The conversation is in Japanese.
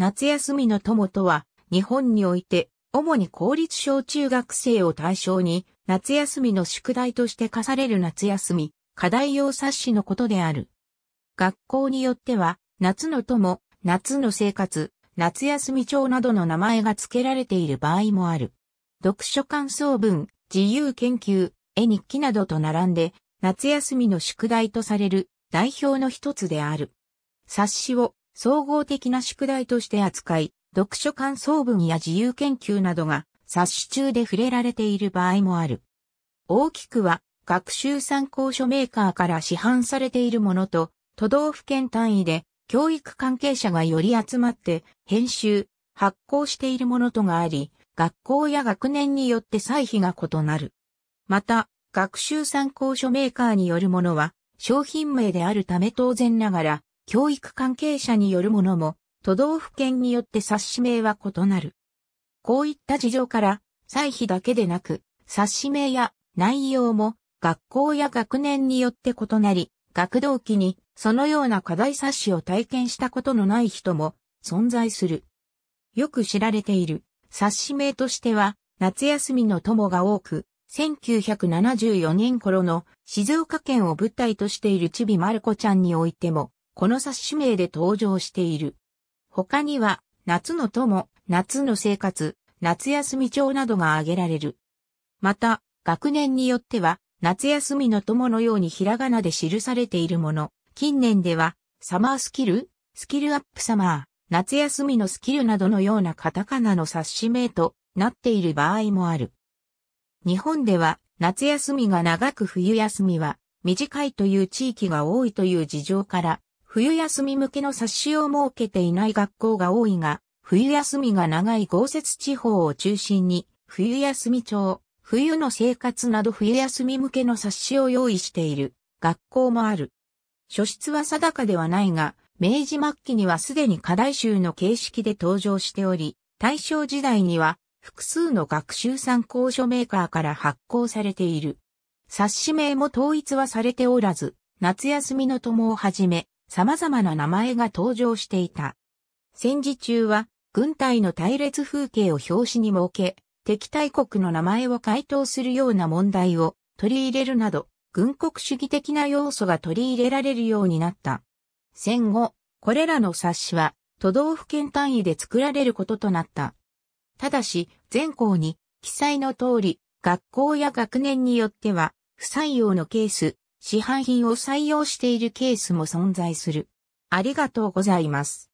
夏休みの友とは、日本において、主に公立小中学生を対象に、夏休みの宿題として課される夏休み、課題用冊子のことである。学校によっては、夏の友、夏の生活、夏休み帳などの名前が付けられている場合もある。読書感想文、自由研究、絵日記などと並んで、夏休みの宿題とされる代表の一つである。冊子を総合的な宿題として扱い、読書感想文や自由研究などが冊子中で触れられている場合もある。大きくは学習参考書メーカーから市販されているものと都道府県単位で教育関係者がより集まって編集、発行しているものとがあり、学校や学年によって歳費が異なる。また、学習参考書メーカーによるものは商品名であるため当然ながら教育関係者によるものも、都道府県によって冊子名は異なる。こういった事情から、歳費だけでなく、冊子名や内容も学校や学年によって異なり、学童期にそのような課題冊子を体験したことのない人も存在する。よく知られている冊子名としては、夏休みの友が多く、1974年頃の静岡県を舞台としているちびまる子ちゃんにおいても、この冊子名で登場している。他には、夏の友、夏の生活、夏休み帳などが挙げられる。また、学年によっては、夏休みの友のようにひらがなで記されているもの、近年では、サマースキル、スキルアップサマー、夏休みのスキルなどのようなカタカナの冊子名となっている場合もある。日本では、夏休みが長く冬休みは短いという地域が多いという事情から、冬休み向けの冊子を設けていない学校が多いが、冬休みが長い豪雪地方を中心に、冬休み帳、冬の生活など冬休み向けの冊子を用意している学校もある。書質は定かではないが、明治末期にはすでに課題集の形式で登場しており、大正時代には複数の学習参考書メーカーから発行されている。冊子名も統一はされておらず、夏休みの友をはじめ、様々な名前が登場していた。戦時中は、軍隊の隊列風景を表紙に設け、敵対国の名前を回答するような問題を取り入れるなど、軍国主義的な要素が取り入れられるようになった。戦後、これらの冊子は都道府県単位で作られることとなった。ただし、全校に記載の通り、学校や学年によっては不採用のケース、市販品を採用しているケースも存在する。ありがとうございます。